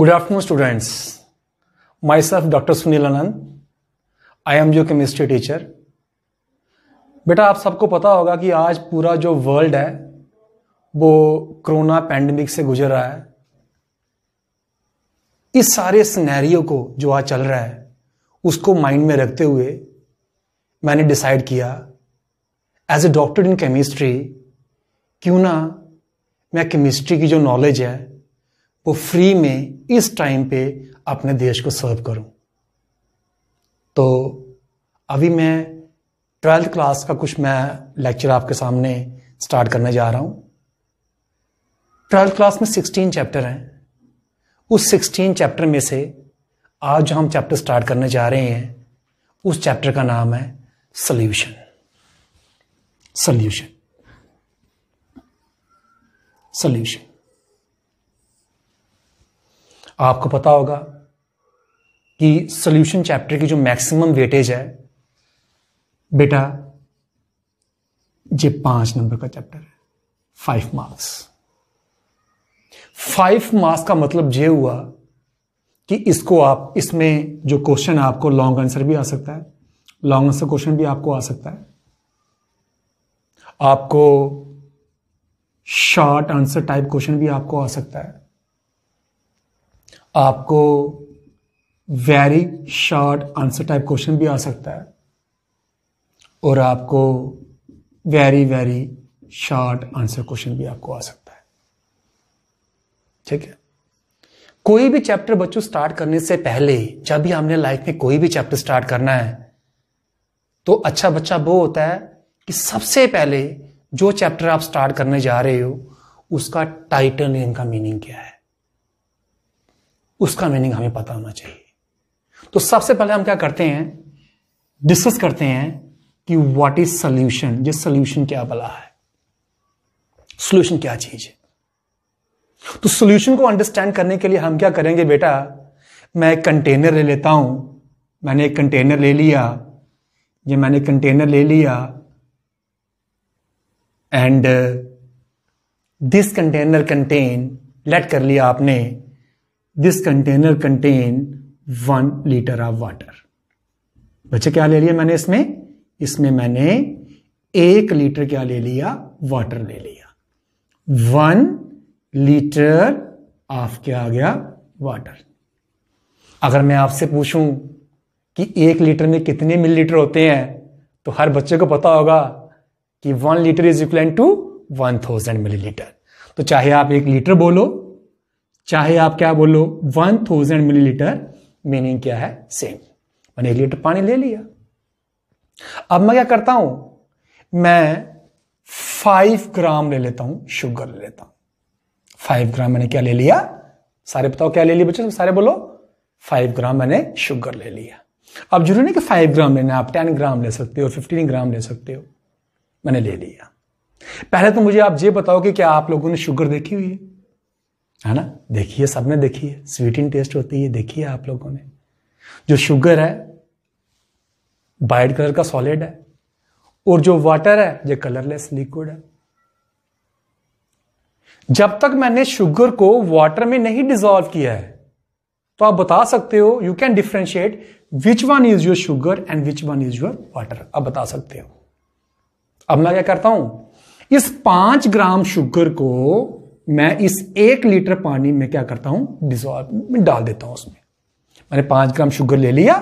Good afternoon, students. Myself, Dr. Sunil Anand. I am जो chemistry teacher बेटा आप सबको पता होगा कि आज पूरा जो वर्ल्ड है वो कोरोना पैंडमिक से गुजर रहा है इस सारे सिनेरियो को जो आज चल रहा है उसको माइंड में रखते हुए मैंने डिसाइड किया as a doctor in chemistry क्यों ना मैं केमिस्ट्री की जो नॉलेज है वो फ्री में इस टाइम पे अपने देश को सर्व करूं तो अभी मैं ट्वेल्थ क्लास का कुछ मैं लेक्चर आपके सामने स्टार्ट करने जा रहा हूं ट्वेल्थ क्लास में सिक्सटीन चैप्टर हैं उस सिक्सटीन चैप्टर में से आज जो हम चैप्टर स्टार्ट करने जा रहे हैं उस चैप्टर का नाम है सल्यूशन सल्यूशन सल्यूशन आपको पता होगा कि सोल्यूशन चैप्टर की जो मैक्सिमम वेटेज है बेटा ये पांच नंबर का चैप्टर है फाइव मार्क्स फाइव मार्क्स का मतलब यह हुआ कि इसको आप इसमें जो क्वेश्चन है आपको लॉन्ग आंसर भी आ सकता है लॉन्ग आंसर क्वेश्चन भी आपको आ सकता है आपको शॉर्ट आंसर टाइप क्वेश्चन भी आपको आ सकता है आपको very short answer type question भी आ सकता है और आपको very very short answer question भी आपको आ सकता है ठीक है कोई भी चैप्टर बच्चों स्टार्ट करने से पहले जब भी हमने लाइफ में कोई भी चैप्टर स्टार्ट करना है तो अच्छा बच्चा वो होता है कि सबसे पहले जो चैप्टर आप स्टार्ट करने जा रहे हो उसका टाइटल इनका मीनिंग क्या है उसका मीनिंग हमें पता होना चाहिए तो सबसे पहले हम क्या करते हैं डिस्कस करते हैं कि व्हाट इज सॉल्यूशन जिस सोल्यूशन क्या बला है सोल्यूशन क्या चीज है तो सोल्यूशन को अंडरस्टैंड करने के लिए हम क्या करेंगे बेटा मैं एक कंटेनर ले लेता हूं मैंने एक कंटेनर ले लिया ये मैंने कंटेनर ले लिया एंड दिस कंटेनर कंटेन लेट कर लिया आपने this container contain one litre of water बच्चे क्या ले लिया मैंने इसमें इसमें मैंने एक लीटर क्या ले लिया वाटर ले लिया वन लीटर ऑफ क्या आ गया वाटर अगर मैं आपसे पूछूं कि एक लीटर में कितने मिली लीटर होते हैं तो हर बच्चे को पता होगा कि one litre is equal to one thousand millilitre तो चाहे आप एक लीटर बोलो चाहे आप क्या बोलो वन थाउजेंड मिलीलीटर मीनिंग क्या है सेम मैंने एक लीटर पानी ले लिया अब मैं क्या करता हूं मैं फाइव ग्राम ले लेता हूं शुगर ले लेता हूं फाइव ग्राम मैंने क्या ले लिया सारे बताओ क्या ले लिया बच्चों सारे बोलो फाइव ग्राम मैंने शुगर ले लिया अब जरूरी नहीं कि फाइव ग्राम लेना आप टेन ग्राम ले सकते हो फिफ्टीन ग्राम ले सकते हो मैंने ले लिया पहले तो मुझे आप ये बताओ कि क्या आप लोगों ने शुगर देखी हुई है है ना देखिए सबने देखी है स्वीटिंग टेस्ट होती है देखी है आप लोगों ने जो शुगर है वाइट कलर का सॉलिड है और जो वाटर है जो कलरलेस लिक्विड है जब तक मैंने शुगर को वाटर में नहीं डिजोल्व किया है तो आप बता सकते हो you can differentiate which one is your sugar and which one is your water आप बता सकते हो अब मैं क्या करता हूं इस पांच ग्राम शुगर को मैं इस एक लीटर पानी में क्या करता हूं डिजॉल्व डाल देता हूं उसमें मैंने पांच ग्राम शुगर ले लिया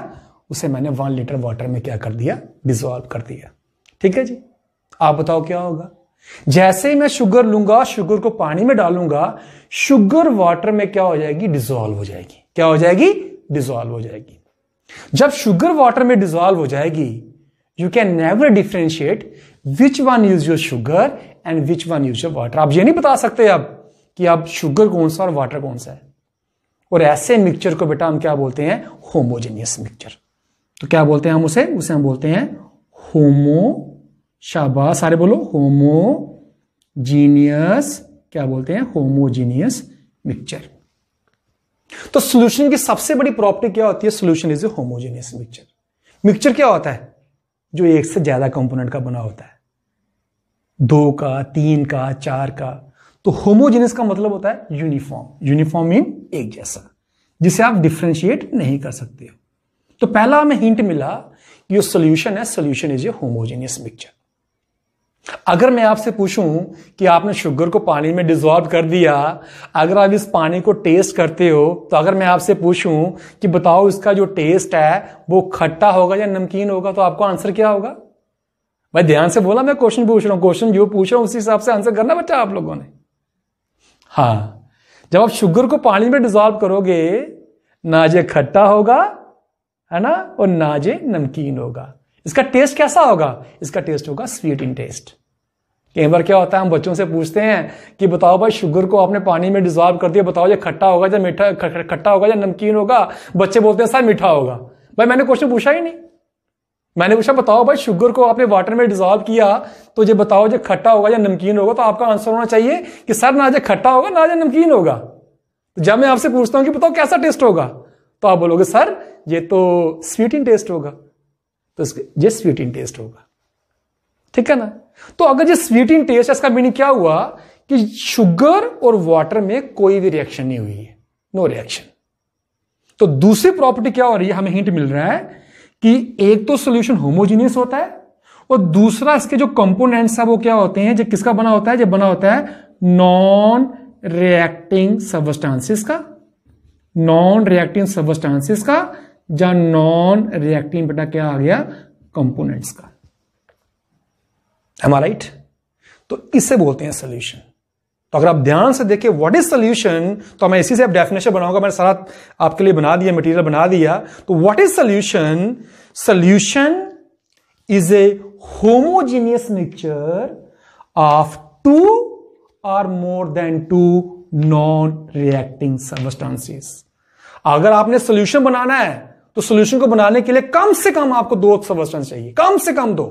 उसे मैंने वन लीटर वाटर में क्या कर दिया डिजॉल्व कर दिया ठीक है जी आप बताओ क्या होगा जैसे ही मैं शुगर लूंगा शुगर को पानी में डालूंगा शुगर वाटर में क्या हो जाएगी डिजोल्व हो जाएगी क्या हो जाएगी डिजॉल्व हो जाएगी जब शुगर वाटर में डिजॉल्व हो जाएगी you can never differentiate which one is your sugar and which one use water आप ये नहीं बता सकते अब कि आप शुगर कौन सा और वाटर कौन सा है और ऐसे मिक्सचर को बेटा हम क्या बोलते हैं होमोजेनियस मिक्सचर तो क्या बोलते हैं हम उसे उसे हम बोलते हैं होमो शाबा सारे बोलो होमोजीनियस क्या बोलते हैं होमोजीनियस मिक्सचर तो सोल्यूशन की सबसे बड़ी प्रॉपर्टी क्या होती है solution is a homogeneous mixture mixture क्या होता है जो एक से ज्यादा कंपोनेंट का बना होता है दो का तीन का चार का तो होमोजेनस का मतलब होता है यूनिफॉर्म यूनिफॉर्म मीन एक जैसा जिसे आप डिफ्रेंशिएट नहीं कर सकते हो तो पहला हमें हिंट मिला कि जो सोल्यूशन है solution is a homogeneous mixture अगर मैं आपसे पूछूं कि आपने शुगर को पानी में डिजॉल्व कर दिया अगर आप इस पानी को टेस्ट करते हो तो अगर मैं आपसे पूछूं कि बताओ इसका जो टेस्ट है वो खट्टा होगा या नमकीन होगा तो आपको आंसर क्या होगा भाई ध्यान से बोला मैं क्वेश्चन पूछ रहा हूं क्वेश्चन जो पूछ रहा हूं उसी हिसाब से आंसर करना बच्चा आप लोगों ने हाँ जब आप शुगर को पानी में डिजोल्व करोगे नाजे खट्टा होगा है ना और नाजे नमकीन होगा इसका टेस्ट कैसा होगा इसका टेस्ट होगा स्वीट इन टेस्ट कई बार क्या होता है हम बच्चों से पूछते हैं कि बताओ भाई शुगर को आपने पानी में डिजॉल्व कर दिया बताओ ये खट्टा होगा या मीठा खट्टा होगा या नमकीन होगा बच्चे बोलते हैं सर मीठा होगा भाई मैंने क्वेश्चन पूछा ही नहीं मैंने पूछा बताओ भाई शुगर को आपने वाटर में डिजॉल्व किया तो ये बताओ जो खट्टा होगा या नमकीन होगा तो आपका आंसर होना चाहिए कि सर ना जो खट्टा होगा ना जो नमकीन होगा तो जब मैं आपसे पूछता हूं कि बताओ कैसा टेस्ट होगा तो आप बोलोगे सर ये तो स्वीट इन टेस्ट होगा तो ये स्वीट इन टेस्ट होगा ठीक है ना तो अगर ये स्वीट इन टेस्ट है इसका मीनिंग क्या हुआ कि शुगर और वाटर में कोई भी रिएक्शन नहीं हुई है नो रिएक्शन तो दूसरी प्रॉपर्टी क्या हो रही है हमें हिंट मिल रहा है कि एक तो सोल्यूशन होमोजीनियस होता है और दूसरा इसके जो कंपोनेंट्स है वो क्या होते हैं जो किसका बना होता है जो बना होता है नॉन रिएक्टिंग सबस्टांसिस का नॉन रिएक्टिंग सबस्टांसिस का या नॉन रिएक्टिंग बेटा क्या आ गया कंपोनेंट्स का हमारा राइट तो इसे बोलते हैं सोल्यूशन तो अगर आप ध्यान से देखें व्हाट इज सोल्यूशन तो मैं इसी से अब डेफिनेशन बनाऊंगा मैंने सारा आपके लिए बना दिया मटेरियल बना दिया तो what is solution solution is a homogeneous mixture of two और more than two non reacting substances अगर आपने सोल्यूशन बनाना है तो सोल्यूशन को बनाने के लिए कम से कम आपको दो सर्वस्टांस चाहिए कम से कम दो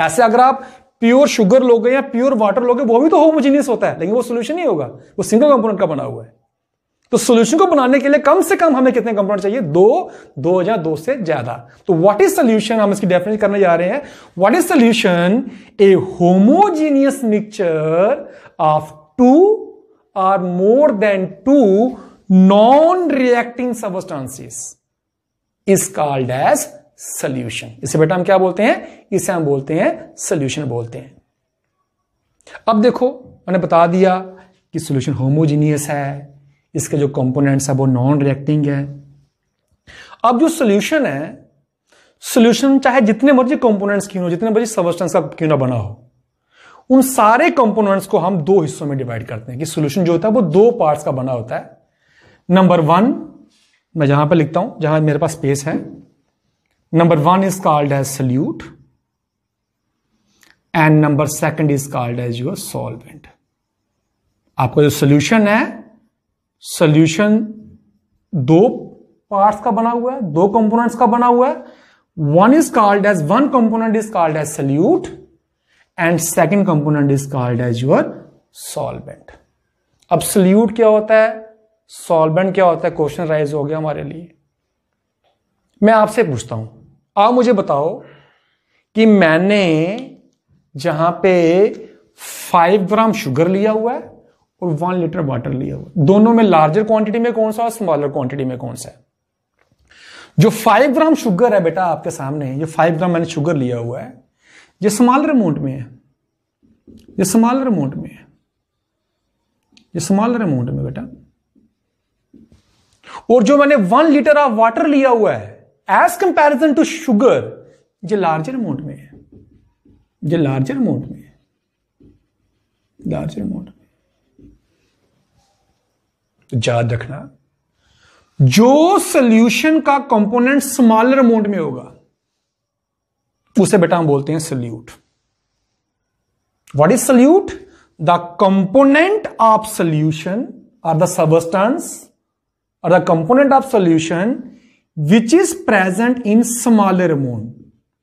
ऐसे अगर आप प्योर शुगर लोगे या प्योर वाटर लोगे वो भी तो होमोजीनियस होता है लेकिन वो सोल्यूशन ही होगा वो सिंगल कंपोनेंट का बना हुआ है तो सोल्यूशन को बनाने के लिए कम से कम हमें कितने कंपोनेंट चाहिए दो दो या दो से ज्यादा तो व्हाट इज सोल्यूशन हम इसकी डेफिनेशन करने जा रहे हैं what is solution a homogeneous mixture of two or more than two non reacting substances is called as solution इसे बेटा हम क्या बोलते हैं इसे हम बोलते हैं सल्यूशन बोलते हैं अब देखो मैंने बता दिया कि सोल्यूशन होमोजीनियस है इसके जो कंपोनेंट्स है वो नॉन रिएक्टिंग है अब जो सोल्यूशन है सोल्यूशन चाहे जितने मर्जी कंपोनेंट्स क्यों हो जितने मर्जी सबस्टेंस का क्यों ना बना हो उन सारे कंपोनेंट्स को हम दो हिस्सों में डिवाइड करते हैं कि सोल्यूशन जो होता है वो दो पार्ट्स का बना होता है नंबर वन मैं जहां पर लिखता हूं जहां मेरे पास स्पेस है number one is called as solute and number second is called as your solvent आपका जो सोल्यूशन है सोल्यूशन दो पार्ट्स का बना हुआ है दो कंपोनेंट्स का बना हुआ है one is called as one component is called as solute and second component is called as your solvent अब सल्यूट क्या होता है सॉल्वेंट क्या होता है क्वेश्चन राइज हो गया हमारे लिए मैं आपसे पूछता हूं आप मुझे बताओ कि मैंने जहां पे फाइव ग्राम शुगर लिया हुआ है और वन लीटर वाटर लिया हुआ है दोनों में लार्जर क्वांटिटी में कौन सा और स्मॉलर क्वांटिटी में कौन सा है जो फाइव ग्राम शुगर है बेटा आपके सामने जो फाइव ग्राम मैंने शुगर लिया हुआ है ये स्मॉलर अमाउंट में है ये स्मॉलर अमाउंट में है ये स्मॉलर अमाउंट में बेटा और जो मैंने वन लीटर ऑफ वाटर लिया हुआ है एज कंपेरिजन टू शुगर ये लार्जर अमाउंट में है ये लार्जर अमाउंट में है लार्जर अमाउंट में तो याद रखना जो सोल्यूशन का कंपोनेंट स्मॉलर अमाउंट में होगा उसे बेटा हम बोलते हैं solute what is solute the component of solution or the substance और the component of solution which is present in smaller mode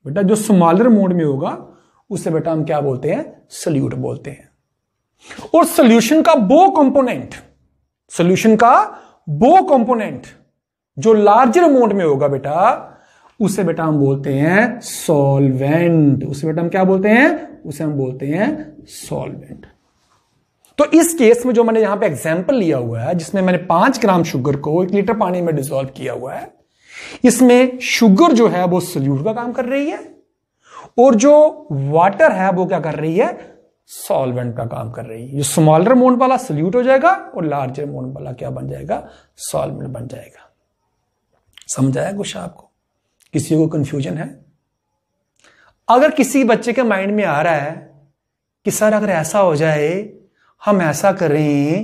बेटा जो स्मॉलर मोड में होगा उसे बेटा हम क्या बोलते हैं सल्यूट बोलते हैं और सोल्यूशन का वो कंपोनेंट सोल्यूशन का वो कंपोनेंट जो लार्जर मोड में होगा बेटा उसे बेटा हम बोलते हैं सॉल्वेंट उसे बेटा हम क्या बोलते हैं उसे हम बोलते हैं सॉल्वेंट तो इस केस में जो मैंने यहां पे एग्जांपल लिया हुआ है जिसमें मैंने पांच ग्राम शुगर को एक लीटर पानी में डिसॉल्व किया हुआ है इसमें शुगर जो है वो सोल्यूट का काम कर रही है और जो वाटर है वो क्या कर रही है सॉल्वेंट का काम कर रही है जो स्मॉलर अमाउंट वाला सोल्यूट हो जाएगा और लार्जर अमाउंट वाला क्या बन जाएगा सॉल्वेंट बन जाएगा समझाया कुछ आपको किसी को कंफ्यूजन है अगर किसी बच्चे के माइंड में आ रहा है कि सर अगर ऐसा हो जाए हम ऐसा कर रहे हैं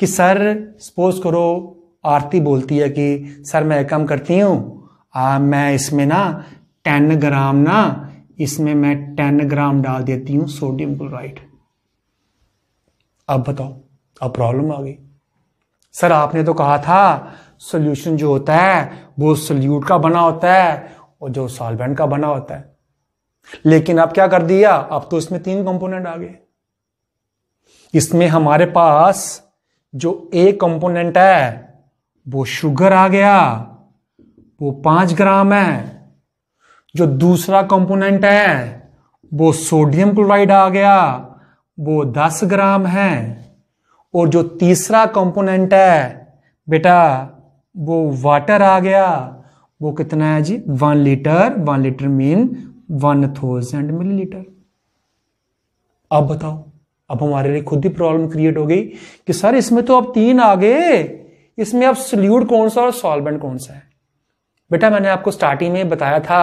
कि सर सपोज करो आरती बोलती है कि सर मैं एक काम करती हूँ मैं इसमें ना टेन ग्राम ना इसमें मैं टेन ग्राम डाल देती हूँ सोडियम क्लोराइड अब बताओ अब प्रॉब्लम आ गई सर आपने तो कहा था सोल्यूशन जो होता है वो सोल्यूट का बना होता है और जो सॉल्वेंट का बना होता है लेकिन अब क्या कर दिया अब तो इसमें तीन कंपोनेंट आ गए इसमें हमारे पास जो ए कंपोनेंट है वो शुगर आ गया वो पांच ग्राम है जो दूसरा कंपोनेंट है वो सोडियम क्लोराइड आ गया वो दस ग्राम है और जो तीसरा कंपोनेंट है बेटा वो वाटर आ गया वो कितना है जी one litre one litre mean one thousand millilitre अब बताओ अब हमारे लिए खुद ही प्रॉब्लम क्रिएट हो गई कि सर इसमें तो अब तीन आ गए इसमें अब सोल्यूट कौन सा और सॉल्वेंट कौन सा है बेटा मैंने आपको स्टार्टिंग में बताया था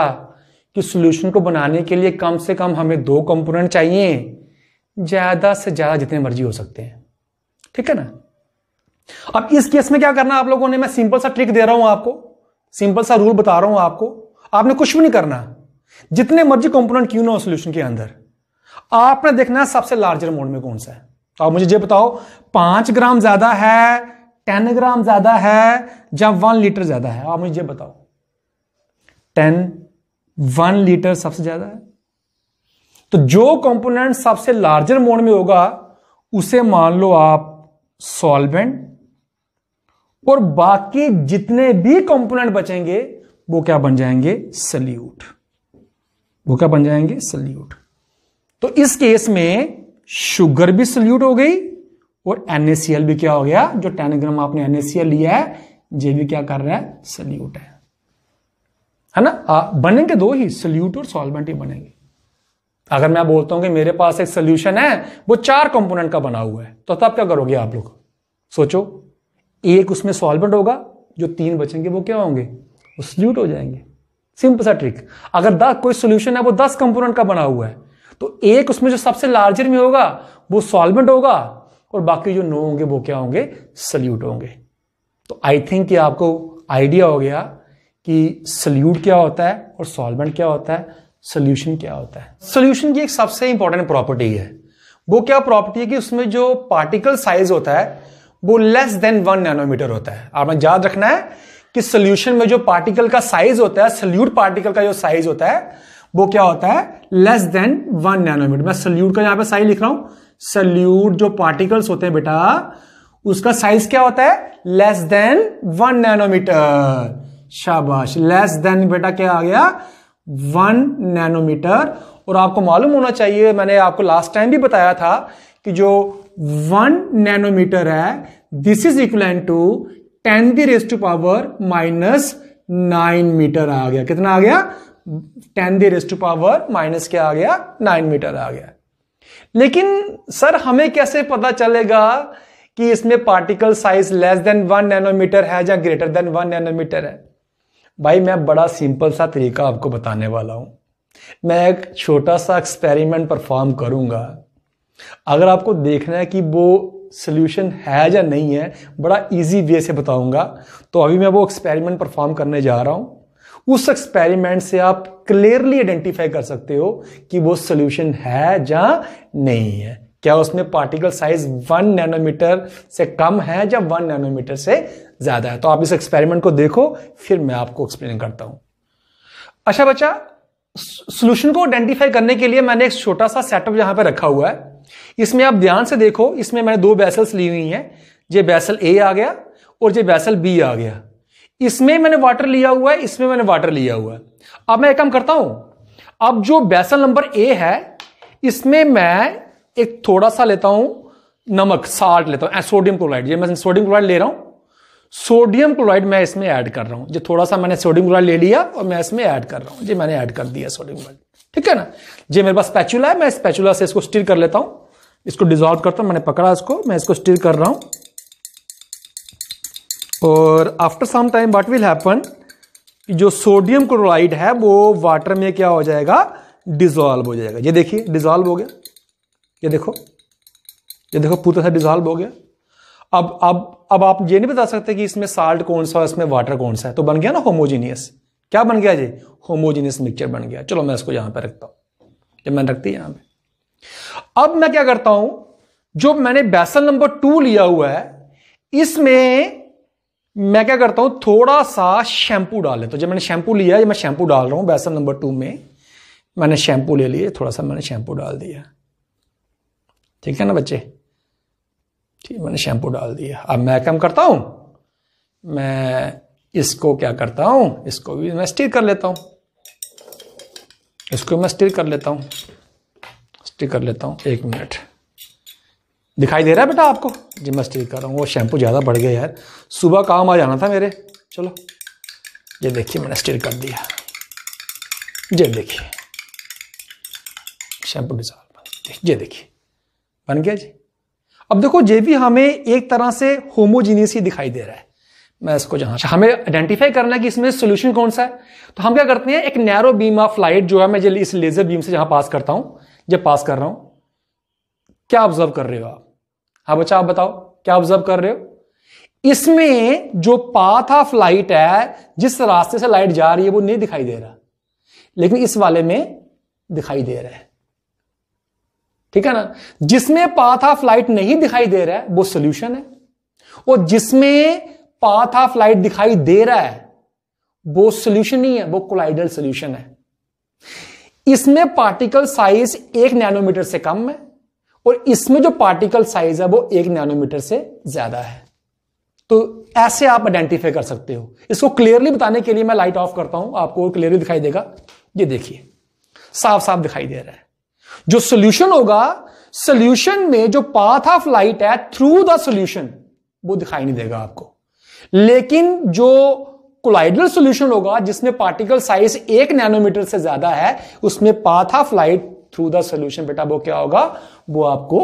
कि सोल्यूशन को बनाने के लिए कम से कम हमें दो कंपोनेंट चाहिए ज्यादा से ज्यादा जितने मर्जी हो सकते हैं ठीक है ना अब इस केस में क्या करना आप लोगों ने मैं सिंपल सा ट्रिक दे रहा हूं आपको सिंपल सा रूल बता रहा हूं आपको आपने कुछ भी नहीं करना जितने मर्जी कंपोनेंट क्यों ना हो सोल्यूशन के अंदर आपने देखना है सबसे लार्जर मोड में कौन सा है आप मुझे ये बताओ पांच ग्राम ज्यादा है टेन ग्राम ज्यादा है या वन लीटर ज्यादा है आप मुझे बताओ टेन वन लीटर सबसे ज्यादा है तो जो कंपोनेंट सबसे लार्जर मोड में होगा उसे मान लो आप सॉल्वेंट और बाकी जितने भी कंपोनेंट बचेंगे वो क्या बन जाएंगे सल्यूट वो क्या बन जाएंगे सल्यूट तो इस केस में शुगर भी सल्यूट हो गई और एनएसीएल भी क्या हो गया जो टेनग्राम आपने एनएसीएल लिया है ये भी क्या कर रहा है सल्यूट है है ना आ, बनेंगे दो ही सल्यूट और सॉल्वेंट ही बनेंगे अगर मैं बोलता हूं कि मेरे पास एक सोल्यूशन है वो चार कंपोनेंट का बना हुआ है तो तब क्या करोगे आप लोग सोचो एक उसमें सॉल्वेंट होगा जो तीन बचेंगे वो क्या होंगे वो सल्यूट हो जाएंगे सिंपल सा ट्रिक अगर दस कोई सोल्यूशन है वो दस कंपोनेंट का बना हुआ है तो एक उसमें जो सबसे लार्जर में होगा वो सॉल्वेंट होगा और बाकी जो नो होंगे वो क्या होंगे सल्यूट होंगे तो आई थिंक ये आपको आइडिया हो गया कि सल्यूट क्या होता है और सॉल्वेंट क्या होता है सोल्यूशन क्या होता है सोल्यूशन की एक सबसे इंपॉर्टेंट प्रॉपर्टी है वो क्या प्रॉपर्टी है कि उसमें जो पार्टिकल साइज होता है वो लेस देन वन नैनोमीटर होता है आपने याद रखना है कि सोल्यूशन में जो पार्टिकल का साइज होता है सल्यूट पार्टिकल का जो साइज होता है वो क्या होता है लेस देन वन नैनोमीटर मैं सल्यूट का यहां पे साइज लिख रहा हूं सल्यूट जो पार्टिकल्स होते हैं बेटा उसका साइज क्या होता है लेस देन वन नैनोमीटर शाबाश लेस देन बेटा क्या आ गया वन नैनोमीटर और आपको मालूम होना चाहिए मैंने आपको लास्ट टाइम भी बताया था कि जो वन नैनोमीटर है this is equal to ten the raise to power minus nine metre आ गया कितना आ गया ten the raise to power minus क्या आ गया नाइन मीटर आ गया लेकिन सर हमें कैसे पता चलेगा कि इसमें particle size less than one nanometre है या ग्रेटर देन वन नैनोमीटर है भाई मैं बड़ा सिंपल सा तरीका आपको बताने वाला हूं मैं एक छोटा सा एक्सपेरिमेंट परफॉर्म करूंगा अगर आपको देखना है कि वो सोल्यूशन है या नहीं है बड़ा इजी वे से बताऊंगा तो अभी मैं वो एक्सपेरिमेंट परफॉर्म करने जा रहा हूं उस एक्सपेरिमेंट से आप क्लियरली आइडेंटिफाई कर सकते हो कि वो सोल्यूशन है या नहीं है क्या उसमें पार्टिकल साइज वन नैनोमीटर से कम है या वन नैनोमीटर से ज्यादा है तो आप इस एक्सपेरिमेंट को देखो फिर मैं आपको एक्सप्लेन करता हूं अच्छा बच्चा सोल्यूशन को आइडेंटिफाई करने के लिए मैंने एक छोटा सा सेटअप यहां पर रखा हुआ है इसमें आप ध्यान से देखो इसमें मैंने दो बैसल्स ली हुई हैं ये बैसल ए आ गया और ये बैसल बी आ गया इसमें मैंने वाटर लिया हुआ है इसमें मैंने वाटर लिया हुआ है अब मैं एक काम करता हूं अब जो बेसल नंबर ए है इसमें मैं एक थोड़ा सा लेता हूं नमक साल्ट लेता हूं सोडियम क्लोराइड ये मैं सोडियम क्लोराइड ले रहा हूं सोडियम क्लोराइड मैं इसमें ऐड कर रहा हूं जो थोड़ा सा मैंने सोडियम क्लोराइड ले लिया और मैं इसमें ऐड कर रहा हूं जी मैंने ऐड कर दिया सोडियम क्लोराइड ठीक है ना जी मेरे पास स्पैचुला है मैं स्पैचुला से इसको स्टीर कर लेता हूं इसको डिजॉल्व करता हूं मैंने पकड़ा इसको मैं इसको स्टीर कर रहा हूं और after some time what will happen जो सोडियम क्लोराइड है वो वाटर में क्या हो जाएगा डिजॉल्व हो जाएगा ये देखिए डिजॉल्व हो गया ये देखो ये देखो पूरी तरह डिजॉल्व हो गया अब अब अब आप ये नहीं बता सकते कि इसमें साल्ट कौन सा है इसमें वाटर कौन सा है तो बन गया ना होमोजीनियस क्या बन गया जी होमोजीनियस मिक्सचर बन गया चलो मैं इसको यहां पर रखता हूं ये मैंने रखती है यहां पर अब मैं क्या करता हूं जो मैंने बैसल नंबर टू लिया हुआ है इसमें मैं क्या करता हूँ थोड़ा सा शैम्पू डाल लेता तो हूँ जब मैंने शैम्पू लिया जब मैं शैम्पू डाल रहा हूँ बेसन नंबर टू में मैंने शैम्पू ले लिए थोड़ा सा मैंने शैम्पू डाल दिया ठीक है ना बच्चे ठीक मैंने शैम्पू डाल दिया अब मैं कम करता हूँ मैं इसको क्या करता हूँ इसको भी मैं स्टिर कर लेता हूँ इसको मैं स्टिर कर लेता हूँ स्टिर कर लेता हूँ एक मिनट दिखाई दे रहा है बेटा आपको जी मैं स्टील कर रहा हूँ वो शैम्पू ज़्यादा बढ़ गया यार सुबह काम आ जाना था मेरे चलो ये देखिए मैंने स्टिर कर दिया ये देखिए शैम्पू डिजॉल्व ये देखिए बन गया जी अब देखो ये भी हमें एक तरह से होमोजीनियस ही दिखाई दे रहा है मैं इसको जहां हमें आइडेंटिफाई करना है कि इसमें सोल्यूशन कौन सा है तो हम क्या करते हैं एक नैरो बीम ऑफ लाइट जो है मैं इस लेजर बीम से जहां पास करता हूं जब पास कर रहा हूं क्या ऑब्जर्व कर रहे हो आप हाँ बच्चा आप बताओ क्या ऑब्जर्व कर रहे हो इसमें जो पाथ ऑफ लाइट है जिस रास्ते से लाइट जा रही है वो नहीं दिखाई दे रहा लेकिन इस वाले में दिखाई दे रहा है ठीक है ना जिसमें पाथ ऑफ लाइट नहीं दिखाई दे रहा है वो सोल्यूशन है और जिसमें पाथ ऑफ लाइट दिखाई दे रहा है वो सोल्यूशन नहीं है वो कोलाइडल सोल्यूशन है इसमें पार्टिकल साइज एक नैनोमीटर से कम है और इसमें जो पार्टिकल साइज है वो एक नैनोमीटर से ज्यादा है तो ऐसे आप आइडेंटिफाई कर सकते हो इसको क्लियरली बताने के लिए मैं लाइट ऑफ करता हूं आपको क्लियरली दिखाई देगा ये देखिए साफ साफ दिखाई दे रहा है जो सोल्यूशन होगा सोल्यूशन में जो पाथ ऑफ लाइट है थ्रू द सोल्यूशन वो दिखाई नहीं देगा आपको लेकिन जो कोलाइडल सोल्यूशन होगा जिसमें पार्टिकल साइज एक नैनोमीटर से ज्यादा है उसमें path of light through the solution बेटा वो क्या होगा वो आपको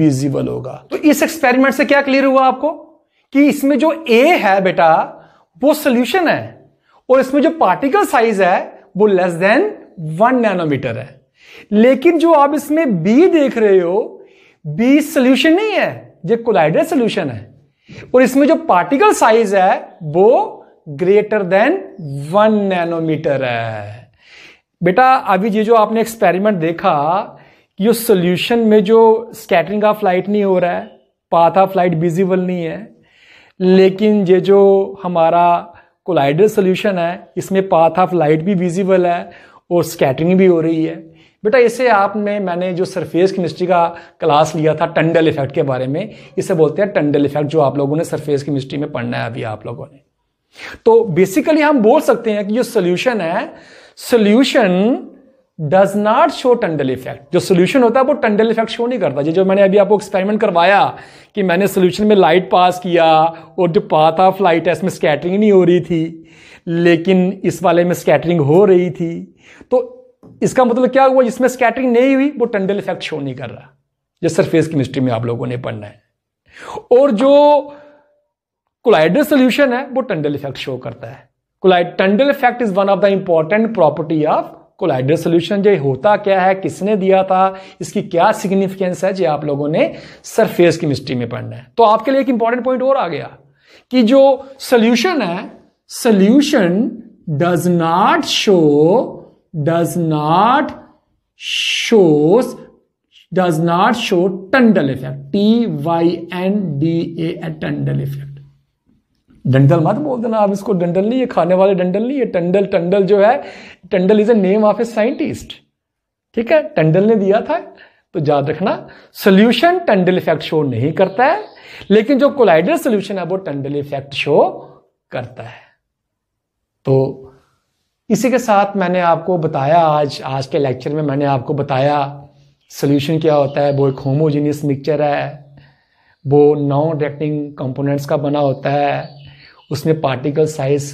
विजिबल होगा तो इस एक्सपेरिमेंट से क्या क्लियर हुआ आपको कि इसमें जो ए है बेटा वो सोल्यूशन है और इसमें जो पार्टिकल साइज है वो लेस देन वन नैनोमीटर है लेकिन जो आप इसमें बी देख रहे हो बी सोल्यूशन नहीं है ये कोलाइडर सोल्यूशन है और इसमें जो पार्टिकल साइज है वो ग्रेटर देन वन नैनोमीटर है बेटा अभी ये जो आपने एक्सपेरिमेंट देखा उस सोल्यूशन में जो स्कैटरिंग ऑफ लाइट नहीं हो रहा है पाथ ऑफ लाइट विजिबल नहीं है लेकिन ये जो हमारा कोलाइडर सोल्यूशन है इसमें पाथ ऑफ लाइट भी विजिबल है और स्कैटरिंग भी हो रही है बेटा इसे आपने मैंने जो सरफेस केमिस्ट्री का क्लास लिया था टंडल इफेक्ट के बारे में इसे बोलते हैं टंडल इफेक्ट जो आप लोगों ने सरफेस केमिस्ट्री में पढ़ना है अभी आप लोगों ने तो बेसिकली हम बोल सकते हैं कि जो सोल्यूशन है solution does not show Tyndall effect जो सोल्यूशन होता है वो टंडल इफेक्ट शो नहीं करता जो मैंने अभी आपको एक्सपेरिमेंट करवाया कि मैंने सोल्यूशन में लाइट पास किया और जो पाथ ऑफ लाइट है इसमें स्कैटरिंग नहीं हो रही थी लेकिन इस वाले में स्कैटरिंग हो रही थी तो इसका मतलब क्या हुआ जिसमें स्कैटरिंग नहीं हुई वो टंडल इफेक्ट शो नहीं कर रहा जो सरफेस केमिस्ट्री में आप लोगों ने पढ़ना है और जो कोलाइडर सोल्यूशन है वो टंडल इफेक्ट शो करता है Tyndall effect is one of the important property of colloidal solution जो होता क्या है किसने दिया था इसकी क्या सिग्निफिकेंस है जो आप लोगों ने सरफेस केमिस्ट्री में पढ़ना है तो आपके लिए एक इंपॉर्टेंट पॉइंट और आ गया कि जो सोल्यूशन है solution does not show does not shows does not show Tyndall effect T Y N D A Tyndall effect डंडल मत बोल देना आप इसको डंडल नहीं ये खाने वाले डंडल नहीं ये टंडल टंडल जो है Tyndall is a name of a scientist ठीक है टंडल ने दिया था तो याद रखना सोल्यूशन टंडल इफेक्ट शो नहीं करता है लेकिन जो कोलाइडल सोल्यूशन है वो टंडल इफेक्ट शो करता है तो इसी के साथ मैंने आपको बताया आज आज के लेक्चर में मैंने आपको बताया सोल्यूशन क्या होता है वो एक होमोजीनियस मिक्सचर है वो नॉन रिएक्टिंग कंपोनेंट्स का बना होता है उसमें particle size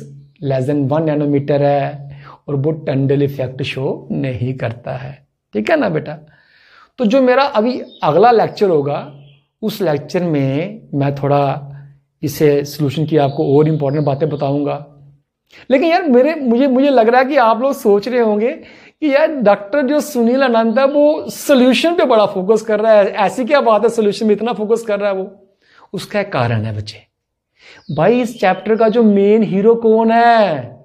less than one nanometre है और वो टंडल इफेक्ट शो नहीं करता है ठीक है ना बेटा तो जो मेरा अभी अगला लेक्चर होगा उस लेक्चर में मैं थोड़ा इसे सोल्यूशन की आपको और इम्पोर्टेंट बातें बताऊंगा लेकिन यार मेरे मुझे मुझे लग रहा है कि आप लोग सोच रहे होंगे कि यार डॉक्टर जो सुनील आनंद है वो सोल्यूशन पे बड़ा फोकस कर रहा है ऐसी क्या बात है सोल्यूशन में इतना फोकस कर रहा है वो उसका एक कारण है बच्चे भाई इस चैप्टर का जो मेन हीरो कौन है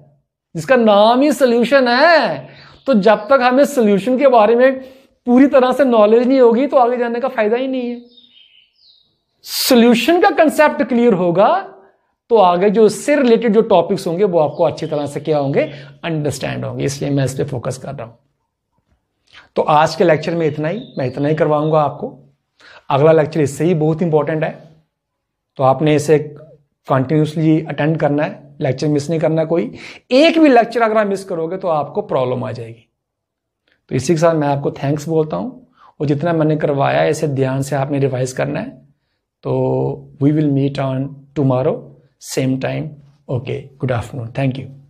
जिसका नाम ही सोल्यूशन है तो जब तक हमें सोल्यूशन के बारे में पूरी तरह से नॉलेज नहीं होगी तो आगे जाने का फायदा ही नहीं है सोल्यूशन का कंसेप्ट क्लियर होगा तो आगे जो उससे रिलेटेड जो टॉपिक्स होंगे वो आपको अच्छी तरह से क्या होंगे अंडरस्टैंड होंगे इसलिए मैं इस पर फोकस कर रहा हूं तो आज के लेक्चर में इतना ही मैं इतना ही करवाऊंगा आपको अगला लेक्चर इससे ही बहुत इंपॉर्टेंट है तो आपने इसे कंटिन्यूसली अटेंड करना है लेक्चर मिस नहीं करना कोई एक भी लेक्चर अगर आप मिस करोगे तो आपको प्रॉब्लम आ जाएगी तो इसी के साथ मैं आपको थैंक्स बोलता हूँ और जितना मैंने करवाया इसे ध्यान से आपने रिवाइज करना है तो we will meet on tomorrow same time okay good afternoon thank you